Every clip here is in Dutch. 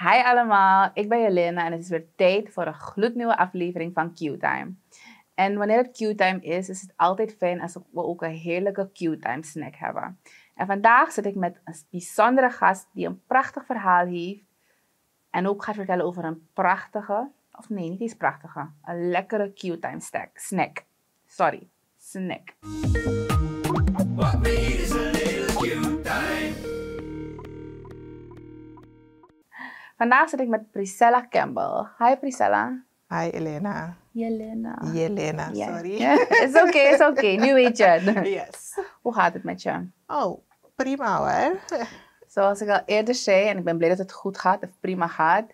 Hi allemaal, ik ben Jelena en het is weer tijd voor een gloednieuwe aflevering van Q-Time. En wanneer het Q-Time is, is het altijd fijn als we ook een heerlijke Q-Time snack hebben. En vandaag zit ik met een bijzondere gast die een prachtig verhaal heeft en ook gaat vertellen over een prachtige, of nee, niet eens prachtige, een lekkere Q-Time snack. Sorry, snack. Vandaag zit ik met Priscilla Campbell. Hi Priscilla. Hi Elena. Jelena. Jelena, sorry. It's oké, okay, It's Okay. Nu weet je het. Yes. Hoe gaat het met je? Oh, prima hoor. Zoals ik al eerder zei, en ik ben blij dat het goed gaat of prima gaat.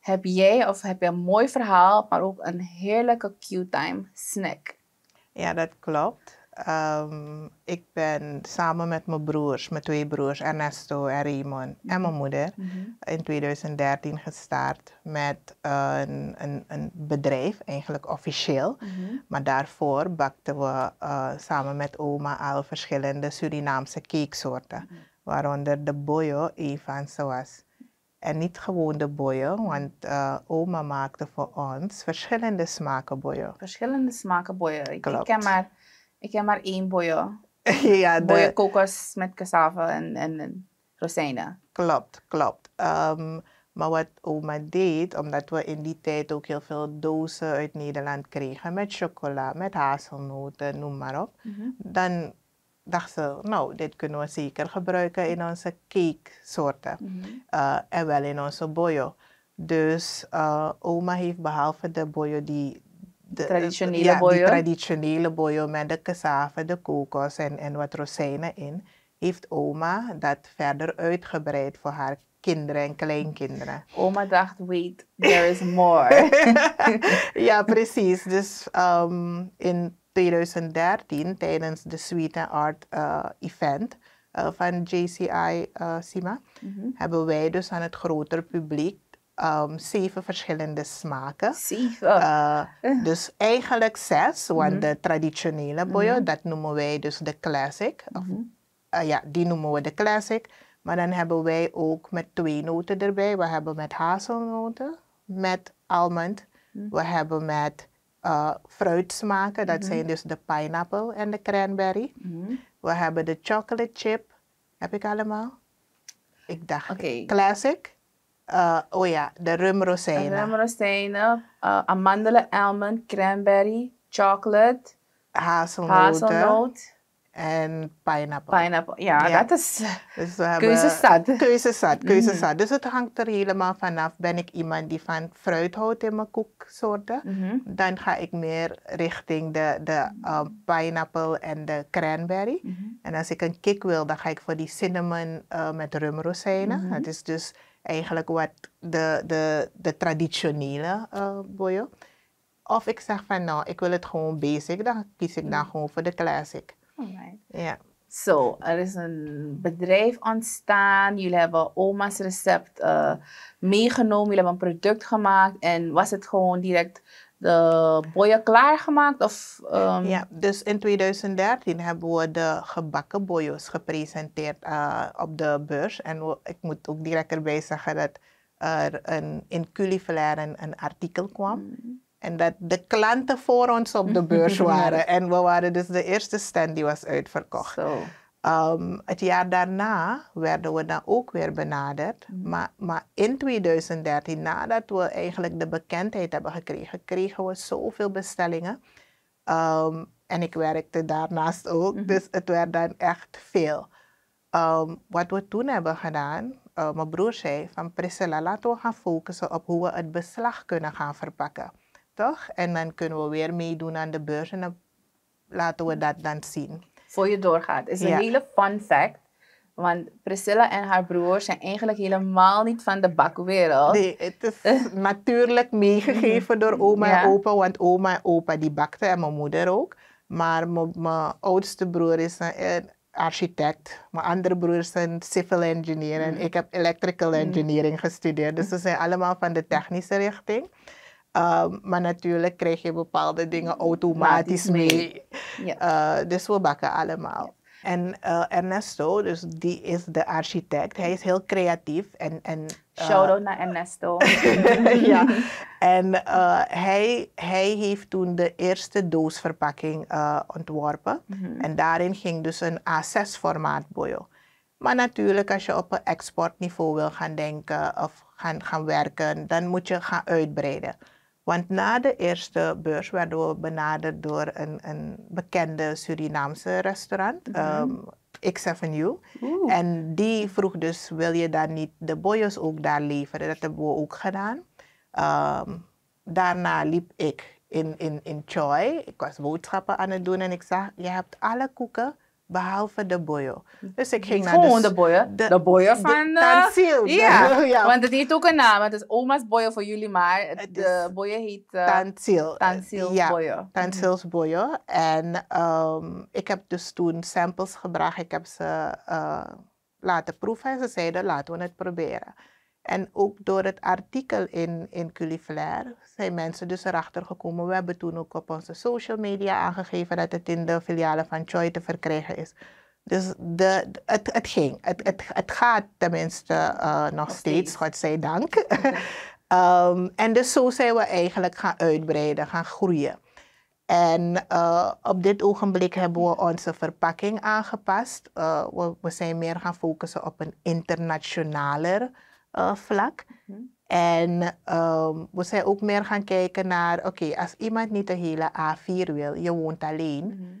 Heb jij of heb je een mooi verhaal, maar ook een heerlijke Q-time snack? Ja, dat klopt. Ehm, ik ben samen met mijn broers, mijn twee broers Ernesto en Raymond en mijn moeder mhm. in 2013 gestart met een, een, een, bedrijf, eigenlijk officieel. Mhm. Maar daarvoor bakten we eh, samen met oma al verschillende Surinaamse cakesoorten, mm waaronder de boyo een van ze was. En niet gewoon de boeien, mhm. want eh, oma maakte voor ons verschillende smaken boeien. Verschillende smaken boeien. Ik, ken maar ik heb maar één bojo ja, de... kokos met cassava en, en, rozijnen. Klopt, klopt. Ehm, maar wat oma deed, omdat we in die tijd ook heel veel dozen uit Nederland kregen met chocola, met hazelnoten, noem maar op. Mhm. Dan dacht ze, nou, dit kunnen we zeker gebruiken in onze cake Mm eh, en wel in onze boyo. Dus eh, oma heeft behalve de boyo die de, traditionele ja, met de cassave, de kokos en, en wat rozijnen in, heeft oma dat verder uitgebreid voor haar kinderen en kleinkinderen. Oma dacht, wait, there is more. ja, precies. Dus ehm, in 2013, tijdens de Sweet and Art eh, event eh, van JCI eh, SIMA, mhm. hebben wij dus aan het grotere publiek Ehm, zeven verschillende smaken. Zeven. Eh, eh. dus eigenlijk zes, want mhm. de traditionele boyo, mhm. dat noemen wij dus de classic. Of, mhm. eh, ja, die noemen we de classic. Maar dan hebben wij ook met twee noten erbij. We hebben met hazelnoten, met almond. We hebben met uh, fruitsmaken, dat zijn dus de pineapple en de cranberry. We hebben de chocolate chip, heb ik allemaal. Ik dacht, classic. Ah, oh ja, de rumrozijnen. Rumrozijnen, uh, eh, amandelen, almond, cranberry, chocolate, hazelnoten. hazelnoot. En pineapple. Pineapple, ja, dat is dus mhm. Dus het hangt er helemaal vanaf. Ben ik iemand die van fruit houdt in mijn koeksoorten? Mhm. Dan ga ik meer richting de, de eh, pineapple en de cranberry. Mhm. En als ik een kick wil, dan ga ik voor die cinnamon eh, met rumrozijnen. Het is dus eigenlijk wat de, de, de traditionele uh, Of ik zeg van nou, ik wil het gewoon basic, dan kies ik dan mm. gewoon voor de classic. Ja. Zo, so, er is een bedrijf ontstaan. Jullie hebben oma's recept eh, meegenomen. Jullie hebben een product gemaakt. En was het gewoon direct de boeien klaargemaakt? Of, ehm, Ja, dus in 2013 hebben we de gebakken boeien gepresenteerd eh, op de beurs. En ik moet ook direct erbij zeggen dat er in Culifilair een, een, artikel kwam. Mm-hmm. En dat de klanten voor ons op de beurs waren. en we waren dus de eerste stand die was uitverkocht. Ehm, het jaar daarna werden we dan ook weer benaderd. Maar, maar in 2013, nadat we eigenlijk de bekendheid hebben gekregen, kregen we zoveel bestellingen. Ehm, en ik werkte daarnaast ook, mhm. dus het werd dan echt veel. Ehm, wat we toen hebben gedaan, eh, mijn broer zei van Priscilla, laten we gaan focussen op hoe we het beslag kunnen gaan verpakken. Toch? En dan kunnen we weer meedoen aan de beurs en laten we dat dan zien voor je doorgaat. Is een hele fun fact. Want Priscilla en haar broer zijn eigenlijk helemaal niet van de bakwereld. Nee, het is natuurlijk meegegeven door oma en opa. Want oma en opa die bakten en mijn moeder ook. Maar mijn oudste broer is een, architect. Mijn andere broer is een civil engineer. En mm. ik heb electrical mm. engineering gestudeerd. Dus ze zijn allemaal van de technische richting. Ehm, maar natuurlijk krijg je bepaalde dingen automatisch mee. Eh, dus we bakken allemaal. En eh, Ernesto, dus die is de architect. Hij is heel creatief. En, en, eh, Shout out naar Ernesto. ja. En hij, hij heeft toen de eerste doosverpakking ontworpen. Mhm. En daarin ging dus een A6 formaat boil. Maar natuurlijk, als je op een exportniveau wil gaan denken of gaan, gaan werken, dan moet je gaan uitbreiden. Want na de eerste beurs werden we benaderd door een, een bekende Surinaamse restaurant, mm X En die vroeg dus, wil je daar niet de boyos ook daar leveren? Dat hebben we ook gedaan. Ehm, daarna liep ik in, in, in Choi. Ik was boodschappen aan het doen en ik zag, je hebt alle koeken Behalve de boyo. Dus ik ging mm-hmm. naar Gewoon de, de boyo? De, de boyo van... De, eh, ja. want het heeft ook een naam. Het is oma's boyo voor jullie, maar de boyo heet... Uh, eh, Tansil. Eh, Tansil ja, boyo. Tansils mm-hmm. boyo. En ehm, ik heb dus toen samples gebracht. Ik heb ze laten proeven en ze zeiden laten we het proberen. En ook door het artikel in, in Culifleur zijn mensen dus erachter gekomen. We hebben toen ook op onze social media aangegeven dat het in de filialen van Choi te verkrijgen is. Dus de, het, het ging. Het, het, het gaat tenminste eh, nog, steeds, steeds, godzijdank. um, en dus zo zijn we eigenlijk gaan uitbreiden, gaan groeien. En eh, op dit ogenblik hebben we onze verpakking aangepast. Eh, we, we, zijn meer gaan focussen op een internationaler vlak. Mhm. En ehm, we zijn ook meer gaan kijken naar, oké, als iemand niet de hele A4 ah, wil, je woont alleen, mhm.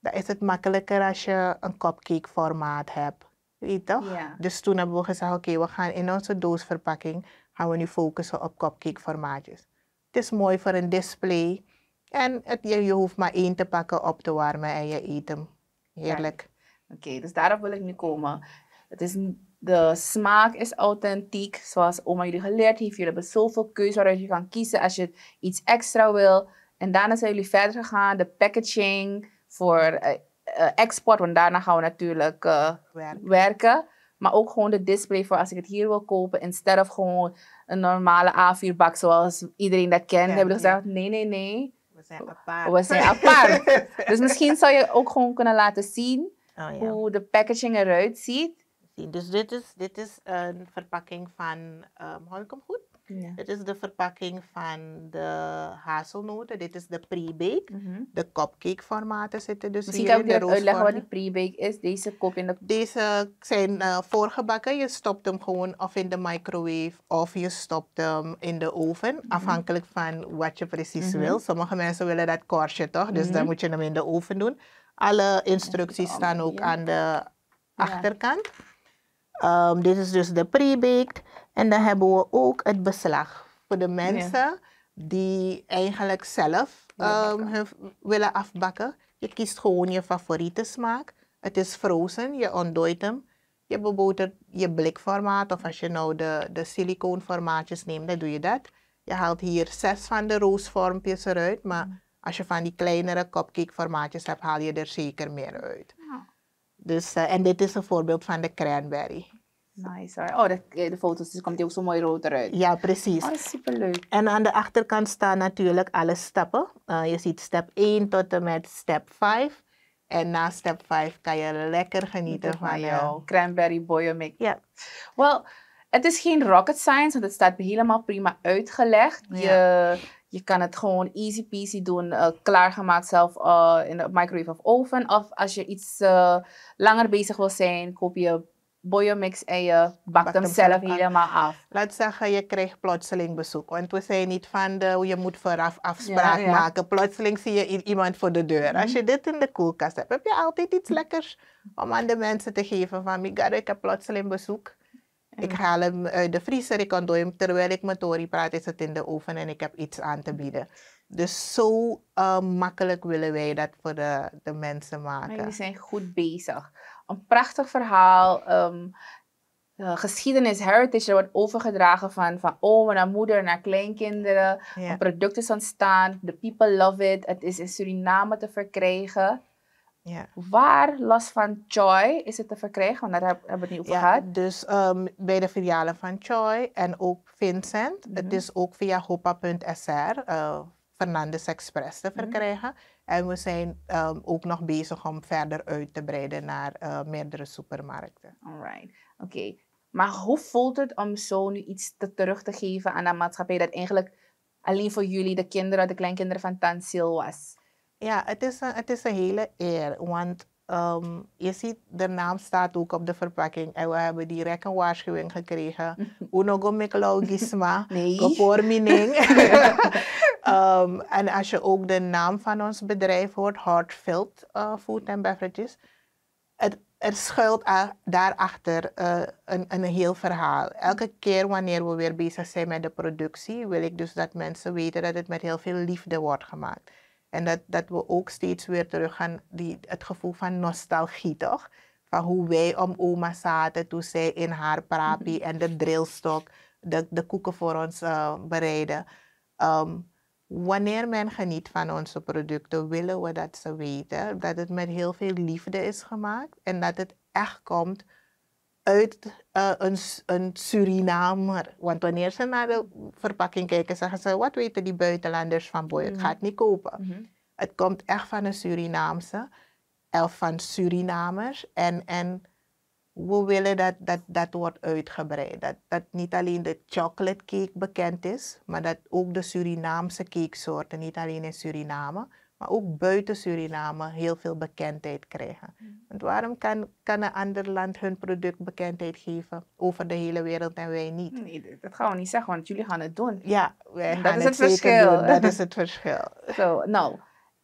dan is het makkelijker als je een cupcake formaat hebt. Weet toch? Dus toen hebben we gezegd, oké, we gaan in onze doosverpakking, gaan we nu focussen op cupcake formaatjes. Het is mooi voor een display en je, hoeft maar één te pakken, op te warmen en je eet hem. Heerlijk. Oké, dus daarop wil ik nu komen. Het is de smaak is authentiek, zoals oma jullie geleerd heeft. Jullie hebben zoveel keuze waaruit je kan kiezen als je iets extra wil. En daarna zijn jullie verder gegaan. De packaging voor eh, eh, export, want daarna gaan we natuurlijk eh, werken. Maar ook gewoon de display voor als ik het hier wil kopen. Instead of gewoon een normale A4-bak zoals iedereen dat kent. Ja, hebben we gezegd, nee, nee, nee. We zijn apart. We zijn apart. dus misschien zou je ook gewoon kunnen laten zien oh, hoe de packaging eruit ziet. Dus dit is, dit is een verpakking van, um, Ja. Dit is de verpakking van de hazelnoten. Dit is de pre-bake. Mhm. De cupcake formaten zitten dus hier in de roosvorm. Misschien kan ik uitleggen wat die pre-bake is. Deze kop Deze zijn eh, voorgebakken. Je stopt hem gewoon of in de microwave of je stopt hem in de oven. Mhm. Afhankelijk van wat je precies mhm. wil. Sommige mensen willen dat korstje toch? Dus dan moet je hem in de oven doen. Alle instructies staan ook aan de achterkant. Ehm, dit is dus de pre-baked. En dan hebben we ook het beslag voor de mensen die eigenlijk zelf ehm, willen afbakken. Je kiest gewoon je favoriete smaak. Het is frozen, je ontdooit hem. Je bijvoorbeeld je blikformaat of als je nou de, de formaatjes neemt, dan doe je dat. Je haalt hier zes van de roosvormpjes eruit, maar mm. als je van die kleinere cupcake formaatjes hebt, haal je er zeker meer uit. Dus, eh, en dit is een voorbeeld van de cranberry. Nice. Oh, de, eh, de foto's dus komt die ook zo mooi rood eruit. Ja, precies. Oh, superleuk. En aan de achterkant staan natuurlijk alle stappen. Eh, je ziet stap 1 tot en met stap 5. En na stap 5 kan je lekker genieten van, van jouw cranberry boyomik. Ja. Wel, het is geen rocket science, want het staat helemaal prima uitgelegd. Ja. Je, je kan het gewoon easy peasy doen, eh, klaargemaakt zelf eh, in de microwave of oven. Of als je iets eh, langer bezig wil zijn, koop je boyomix en je bak hem, zelf helemaal af. Laat zeggen, je krijgt plotseling bezoek. Want we zijn niet van de, oh, je moet vooraf afspraak maken. Plotseling zie je iemand voor de deur. Als mhm. je dit in de koelkast hebt, heb je altijd iets mhm. lekkers om aan de mensen te geven. Van, ik heb plotseling bezoek. Ik haal hem uit eh, de vriezer, ik kan hem. Terwijl ik met tori praat, is het in de oven en ik heb iets aan te bieden. Dus zo eh, makkelijk willen wij dat voor de, de mensen maken. Maar zijn goed bezig. Een prachtig verhaal. Um, geschiedenis, heritage, er wordt overgedragen van, van oma naar moeder naar kleinkinderen. Yeah. product is ontstaan. The people love it. Het is in Suriname te verkrijgen. Ja. Waar, los van Choi, is het te verkrijgen? Want daar hebben we het niet over ja, gehad. Dus ehm, bij de filialen van Choi en ook Vincent. Het mhm. is ook via hoppa.sr, uh, eh, Fernandes Express, te mhm. verkrijgen. En we zijn ehm, ook nog bezig om verder uit te breiden naar eh, meerdere supermarkten. Alright, oké. Maar hoe voelt het om zo nu iets te, terug te geven aan een maatschappij dat eigenlijk alleen voor jullie, de kinderen, de kleinkinderen van Tansil was? Ja, het is een, het is een hele eer. Want ehm, je ziet, de naam staat ook op de verpakking. En we hebben direct een waarschuwing gekregen. Uno Miklau Gisma. Nee. Ehm, en als je ook de naam van ons bedrijf hoort, Heartfelt uh, Food and Beverages. Het, er schuilt daarachter uh, eh, een, een heel verhaal. Elke keer wanneer we weer bezig zijn met de productie, wil ik dus dat mensen weten dat het met heel veel liefde wordt gemaakt. En dat, dat we ook steeds weer terug gaan, die, het gevoel van nostalgie toch? Van hoe wij om oma zaten toen zij in haar prapie mm-hmm. en de drillstok de, de koeken voor ons uh, bereiden. Ehm, wanneer men geniet van onze producten, willen we dat ze weten dat het met heel veel liefde is gemaakt en dat het echt komt uit een, eh, Surinamer. Want wanneer ze naar de verpakking kijken, zeggen ze: wat weten die buitenlanders van boy? Ik ga het niet kopen. Mhm. Het komt echt van een Surinaamse, elf van Surinamers. En, en we willen dat, dat dat wordt uitgebreid. Dat, dat niet alleen de chocolate cake bekend is, maar dat ook de Surinaamse cakesoorten, niet alleen in Suriname maar ook buiten Suriname heel veel bekendheid krijgen. Mm. Want waarom kan, kan een ander land hun product bekendheid geven over de hele wereld en wij niet? Nee, dat gaan we niet zeggen, want jullie gaan het doen. Ja, wij dat gaan is het, het verschil. Doen, dat is het verschil. Zo, nou,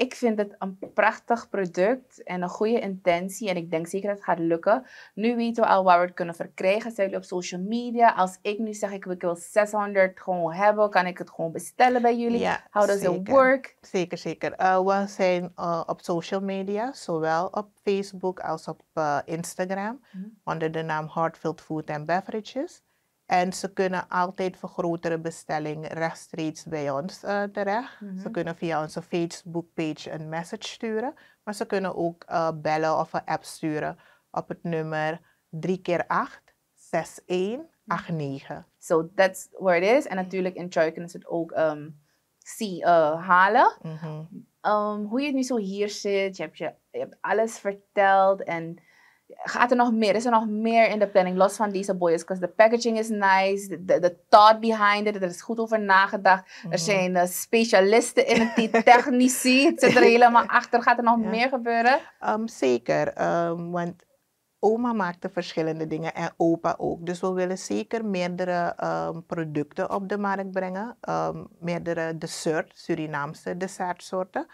ik vind het een prachtig product en een goede intentie. En ik denk zeker dat het gaat lukken. Nu weten we al waar we het kunnen verkrijgen. Zijn jullie op social media? Als ik nu zeg ik, ik wil 600 gewoon hebben, kan ik het gewoon bestellen bij jullie? Ja, How does it work? Zeker, zeker. Uh, we zijn eh, op social media, zowel op Facebook als op eh, Instagram. Mhm. Onder de naam Hartfield Food and Beverages. En ze kunnen altijd voor grotere bestelling rechtstreeks bij ons eh, terecht. Ze mhm. kunnen via onze Facebook-page een message sturen. Maar ze kunnen ook eh, bellen of een app sturen op het nummer 3 keer 8 6189. Mhm. So that's where it is. En mhm. natuurlijk in Choi kunnen ze het ook um, halen. Ehm, hoe je nu zo hier zit, je hebt, je, je hebt alles verteld en gaat er nog meer? Is er nog meer in de planning, los van deze boys? Because the packaging is nice, de thought behind it, er is goed over nagedacht. Er mhm. zijn eh, specialisten in het, die technici, het zit er helemaal achter. Gaat er nog meer gebeuren? Ehm, zeker, ehm, want oma maakte verschillende dingen en opa ook. Dus we willen zeker meerdere ehm, producten op de markt brengen. meerdere dessert, Surinaamse dessertsoorten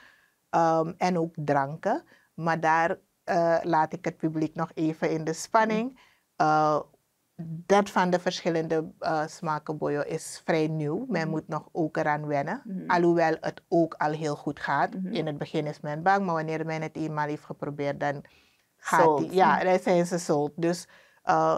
en ook dranken. Maar daar eh, laat ik het publiek nog even in de spanning. Eh, dat van de verschillende uh, eh, smaken is vrij nieuw. Men mhm. moet nog ook eraan wennen. Mhm. Alhoewel het ook al heel goed gaat. Mhm. In het begin is men bang, maar wanneer men het eenmaal heeft geprobeerd, dan gaat sold. die. Ja, dan zijn ze sold. Dus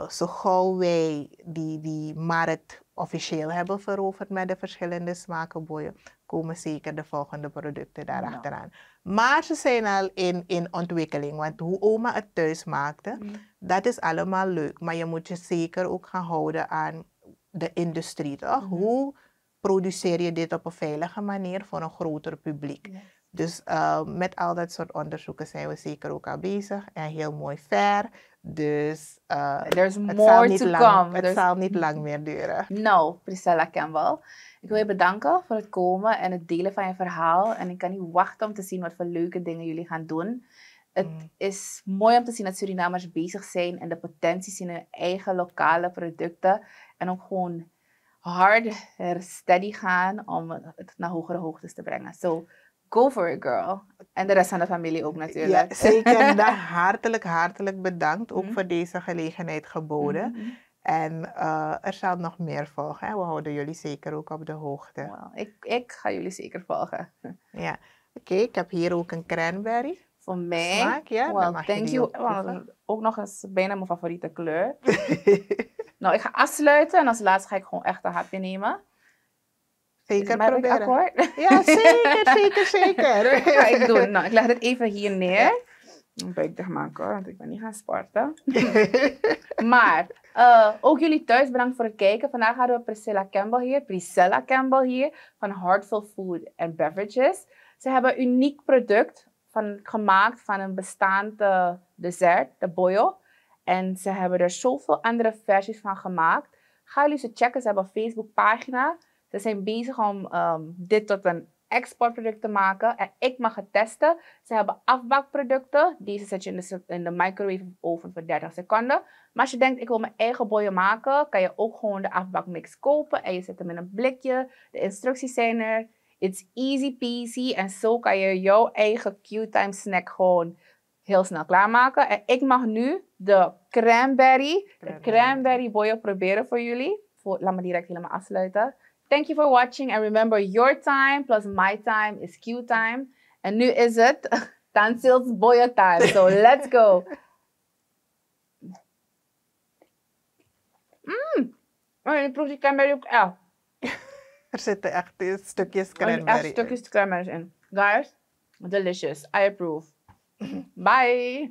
zo gauw wij die, die markt officieel hebben veroverd met de verschillende smakenboeien, komen zeker de volgende producten daarachteraan. Maar ze zijn al in, in ontwikkeling, want hoe oma het thuis maakte, mm. dat is allemaal leuk. Maar je moet je zeker ook gaan houden aan de industrie, toch? Mhm. Hoe produceer je dit op een veilige manier voor een groter publiek? Dus eh, met al dat soort onderzoeken zijn we zeker ook al bezig en heel mooi ver. Dus eh, There's het, more zal niet lang, het zal niet lang meer duren. Nou, Priscilla Campbell. Ik wil je bedanken voor het komen en het delen van je verhaal. En ik kan niet wachten om te zien wat voor leuke dingen jullie gaan doen. Het mm. is mooi om te zien dat Surinamers bezig zijn en de potenties in hun eigen lokale producten. En ook gewoon hard, steady gaan om het naar hogere hoogtes te brengen. So, Go for it, girl. En de rest van de familie ook natuurlijk. Ja, zeker. hartelijk, hartelijk bedankt. Ook mhm. voor deze gelegenheid geboden. Mhm. En eh, er zal nog meer volgen. Hè? We houden jullie zeker ook op de hoogte. Wow. Ik, ik ga jullie zeker volgen. ja. Oké, ik heb hier ook een cranberry. Voor mij? ja. Well, thank you. ook, nog eens bijna mijn favoriete kleur. nou, ik ga afsluiten en als laatste ga ik gewoon echt een hapje nemen. Zeker maar proberen. Ja, zeker, zeker, zeker. Ga ik doe Nou, ik leg het even hier neer. Een ik maken hoor, want ik ben niet gaan sporten. maar eh, ook jullie thuis, bedankt voor het kijken. Vandaag hadden we Priscilla Campbell hier, Priscilla Campbell hier van Heartful Food and Beverages. Ze hebben een uniek product van, gemaakt van een bestaand eh, dessert, de boyo. En ze hebben er zoveel andere versies van gemaakt. Ga jullie ze checken, ze hebben een Facebookpagina. Ze zijn bezig om ehm, dit tot een exportproduct te maken. En ik mag het testen. Ze hebben afbakproducten. Deze zet je in de, in microwave oven voor 30 seconden. Maar als je denkt, ik wil mijn eigen boeien maken, kan je ook gewoon de afbakmix kopen. En je zet hem in een blikje. De instructies zijn er. It's easy peasy. En zo kan je jouw eigen Q-time snack gewoon heel snel klaarmaken. En ik mag nu de cranberry, de cranberry boil proberen voor jullie. Voor, laat me direct helemaal afsluiten. Thank you for watching and remember your time plus my time is Q time. And nu is it Tansil's boya time. So let's go. Mmm. Oh, je proeft die cranberry ook oh. echt. Er zitten echt stukjes cranberry oh, Echt stukjes cranberry in. Guys, delicious. I approve. Bye.